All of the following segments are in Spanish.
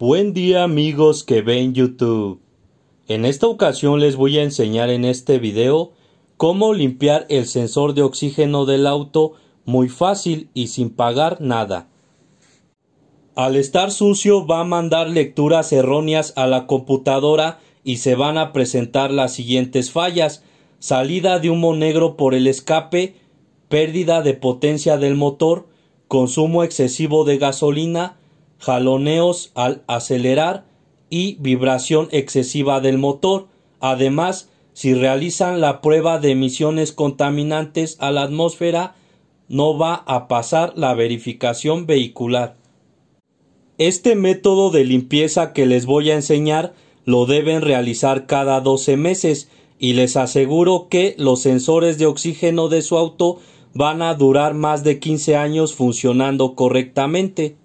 Buen día amigos que ven YouTube. En esta ocasión les voy a enseñar en este video cómo limpiar el sensor de oxígeno del auto muy fácil y sin pagar nada. Al estar sucio va a mandar lecturas erróneas a la computadora y se van a presentar las siguientes fallas salida de humo negro por el escape, pérdida de potencia del motor, consumo excesivo de gasolina, jaloneos al acelerar y vibración excesiva del motor. Además, si realizan la prueba de emisiones contaminantes a la atmósfera, no va a pasar la verificación vehicular. Este método de limpieza que les voy a enseñar lo deben realizar cada 12 meses y les aseguro que los sensores de oxígeno de su auto van a durar más de 15 años funcionando correctamente.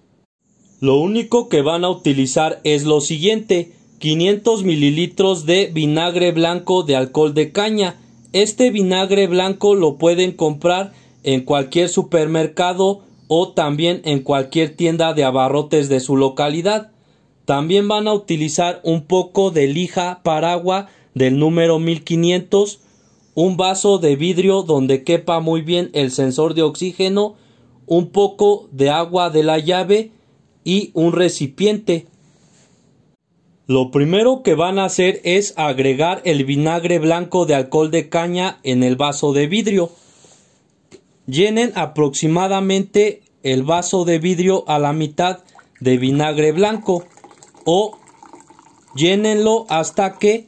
Lo único que van a utilizar es lo siguiente 500 mililitros de vinagre blanco de alcohol de caña. Este vinagre blanco lo pueden comprar en cualquier supermercado o también en cualquier tienda de abarrotes de su localidad. También van a utilizar un poco de lija agua... del número 1500, un vaso de vidrio donde quepa muy bien el sensor de oxígeno, un poco de agua de la llave y un recipiente. Lo primero que van a hacer es agregar el vinagre blanco de alcohol de caña en el vaso de vidrio. Llenen aproximadamente el vaso de vidrio a la mitad de vinagre blanco o llénenlo hasta que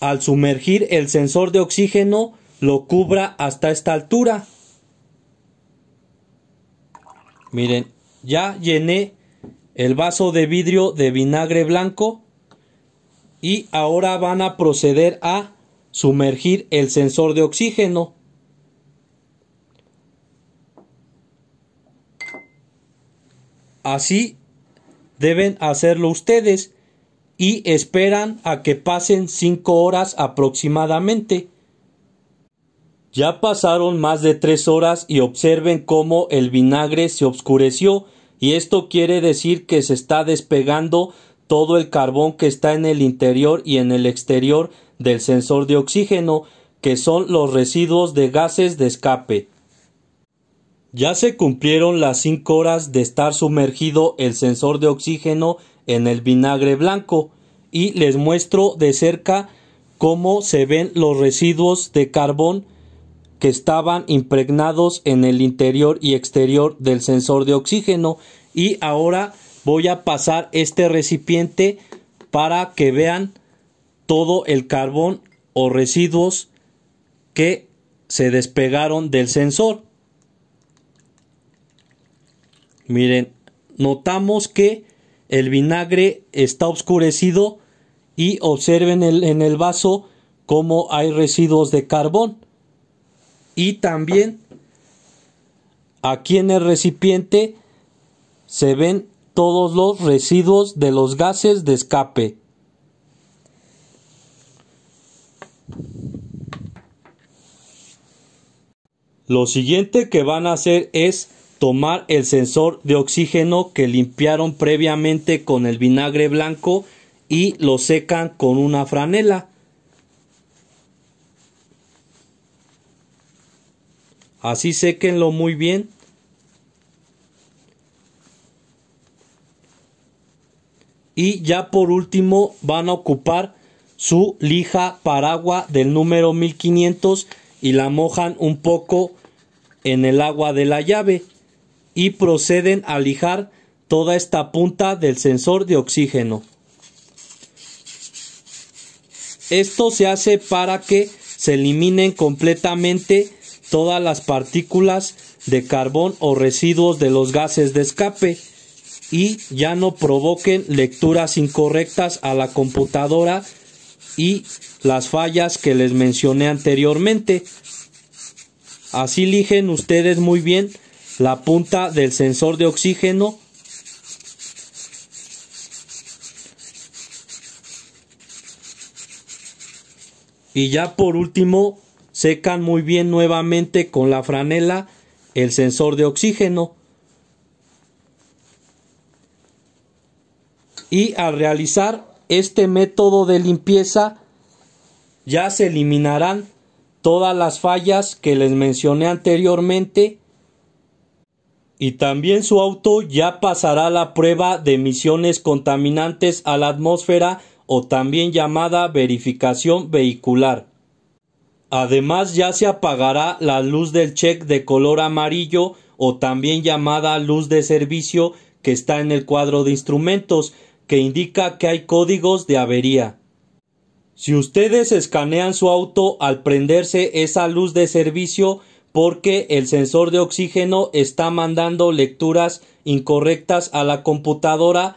al sumergir el sensor de oxígeno lo cubra hasta esta altura. Miren, ya llené el vaso de vidrio de vinagre blanco y ahora van a proceder a sumergir el sensor de oxígeno. Así deben hacerlo ustedes y esperan a que pasen 5 horas aproximadamente. Ya pasaron más de 3 horas y observen cómo el vinagre se oscureció y esto quiere decir que se está despegando todo el carbón que está en el interior y en el exterior del sensor de oxígeno, que son los residuos de gases de escape. Ya se cumplieron las 5 horas de estar sumergido el sensor de oxígeno en el vinagre blanco y les muestro de cerca cómo se ven los residuos de carbón que estaban impregnados en el interior y exterior del sensor de oxígeno y ahora voy a pasar este recipiente para que vean todo el carbón o residuos que se despegaron del sensor miren notamos que el vinagre está oscurecido y observen en el vaso cómo hay residuos de carbón y también aquí en el recipiente se ven todos los residuos de los gases de escape. Lo siguiente que van a hacer es tomar el sensor de oxígeno que limpiaron previamente con el vinagre blanco y lo secan con una franela. Así séquenlo muy bien. Y ya por último van a ocupar su lija paragua del número 1500 y la mojan un poco en el agua de la llave y proceden a lijar toda esta punta del sensor de oxígeno. Esto se hace para que se eliminen completamente todas las partículas de carbón o residuos de los gases de escape y ya no provoquen lecturas incorrectas a la computadora y las fallas que les mencioné anteriormente. Así eligen ustedes muy bien la punta del sensor de oxígeno Y ya por último, secan muy bien nuevamente con la franela el sensor de oxígeno. Y al realizar este método de limpieza, ya se eliminarán todas las fallas que les mencioné anteriormente y también su auto ya pasará la prueba de emisiones contaminantes a la atmósfera o también llamada verificación vehicular. Además ya se apagará la luz del check de color amarillo o también llamada luz de servicio que está en el cuadro de instrumentos que indica que hay códigos de avería. Si ustedes escanean su auto al prenderse esa luz de servicio porque el sensor de oxígeno está mandando lecturas incorrectas a la computadora,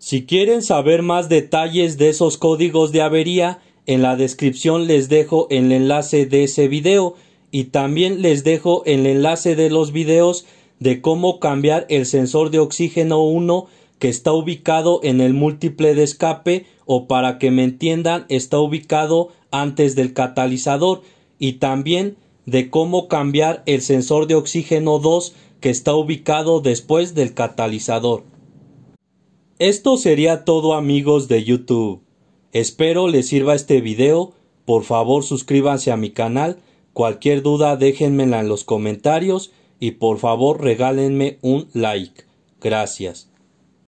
Si quieren saber más detalles de esos códigos de avería, en la descripción les dejo el enlace de ese video y también les dejo el enlace de los videos de cómo cambiar el sensor de oxígeno 1 que está ubicado en el múltiple de escape o para que me entiendan está ubicado antes del catalizador y también de cómo cambiar el sensor de oxígeno 2 que está ubicado después del catalizador. Esto sería todo amigos de YouTube. Espero les sirva este video. Por favor suscríbanse a mi canal. Cualquier duda déjenmela en los comentarios y por favor regálenme un like. Gracias.